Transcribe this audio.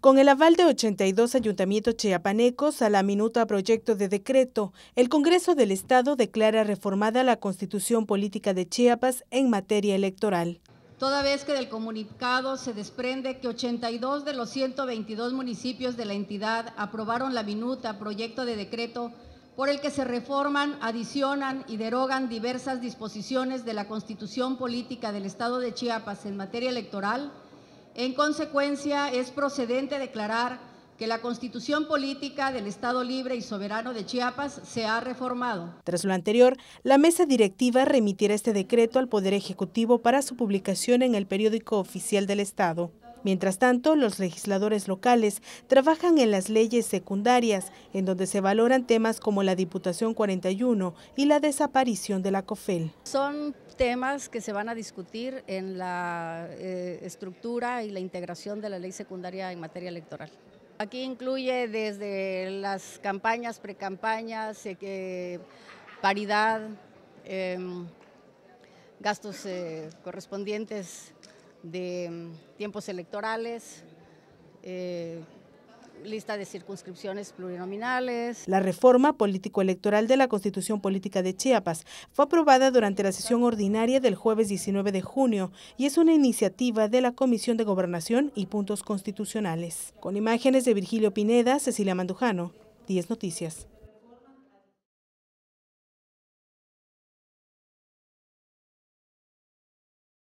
Con el aval de 82 ayuntamientos chiapanecos a la minuta proyecto de decreto, el Congreso del Estado declara reformada la Constitución Política de Chiapas en materia electoral. Toda vez que del comunicado se desprende que 82 de los 122 municipios de la entidad aprobaron la minuta proyecto de decreto por el que se reforman, adicionan y derogan diversas disposiciones de la Constitución Política del Estado de Chiapas en materia electoral, en consecuencia, es procedente declarar que la constitución política del Estado Libre y Soberano de Chiapas se ha reformado. Tras lo anterior, la mesa directiva remitirá este decreto al Poder Ejecutivo para su publicación en el periódico oficial del Estado. Mientras tanto, los legisladores locales trabajan en las leyes secundarias, en donde se valoran temas como la Diputación 41 y la desaparición de la COFEL. Son temas que se van a discutir en la eh, estructura y la integración de la ley secundaria en materia electoral. Aquí incluye desde las campañas, precampañas, em, eh, paridad, gastos correspondientes de mm, tiempos electorales, eh, lista de circunscripciones plurinominales. La reforma político-electoral de la Constitución Política de Chiapas fue aprobada durante la sesión ordinaria del jueves 19 de junio y es una iniciativa de la Comisión de Gobernación y Puntos Constitucionales. Con imágenes de Virgilio Pineda, Cecilia Mandujano, 10 Noticias.